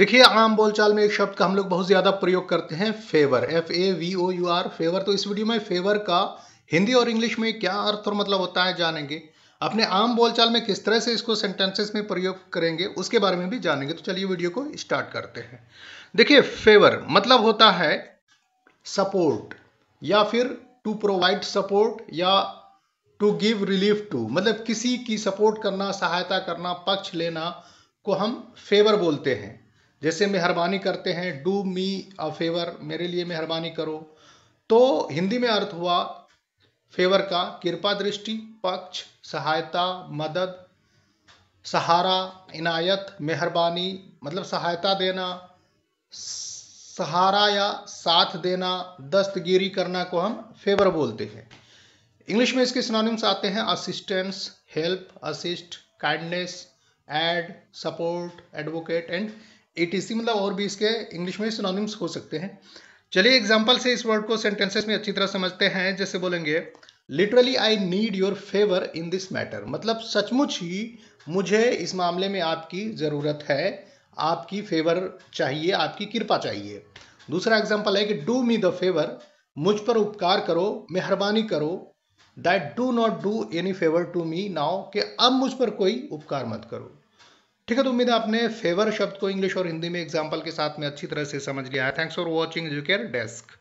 देखिए आम बोलचाल में एक शब्द का हम लोग बहुत ज़्यादा प्रयोग करते हैं favour F A V O U R favour तो इस वीडियो में फेवर का हिंदी और इंग्लिश में क्या अर्थ और मतलब होता है जानेंगे अपने आम बोलचाल में किस तरह से इसको सेंटेंसेस में प्रयोग करेंगे उसके बारे में भी जानेंगे तो चलिए वीडियो को स्टार्ट करते हैं देखिए फेवर मतलब होता है सपोर्ट या फिर टू प्रोवाइड सपोर्ट या टू गिव रिलीफ टू मतलब किसी की सपोर्ट करना सहायता करना पक्ष लेना को हम फेवर बोलते हैं जैसे मेहरबानी करते हैं डू मी अ फेवर मेरे लिए मेहरबानी करो तो हिंदी में अर्थ हुआ फेवर का कृपा दृष्टि पक्ष सहायता मदद सहारा इनायत मेहरबानी मतलब सहायता देना सहारा या साथ देना दस्तगिरी करना को हम फेवर बोलते हैं इंग्लिश में इसके सिनोनिम्स आते हैं assistance help assist kindness aid support advocate and etc मतलब और भी इसके इंग्लिश में सिनोनिम्स हो सकते हैं चलिए एग्जाम्पल से इस वर्ड को सेंटेंसेस में अच्छी तरह समझते हैं जैसे बोलेंगे literally I need your favour in this matter मतलब सचमुच ही मुझे इस मामले में आपकी ज़रूरत है आपकी फेवर चाहिए आपकी कृपा चाहिए दूसरा एग्जाम्पल है कि डू मी द फेवर मुझ पर उपकार करो मेहरबानी करो that do not do any favour to me now कि अब मुझ पर कोई उपकार मत करो ठीक है तो उम्मीद है आपने फेवर शब्द को इंग्लिश और हिंदी में एग्जाम्पल के साथ में अच्छी तरह से समझ लिया है thanks for watching you care desk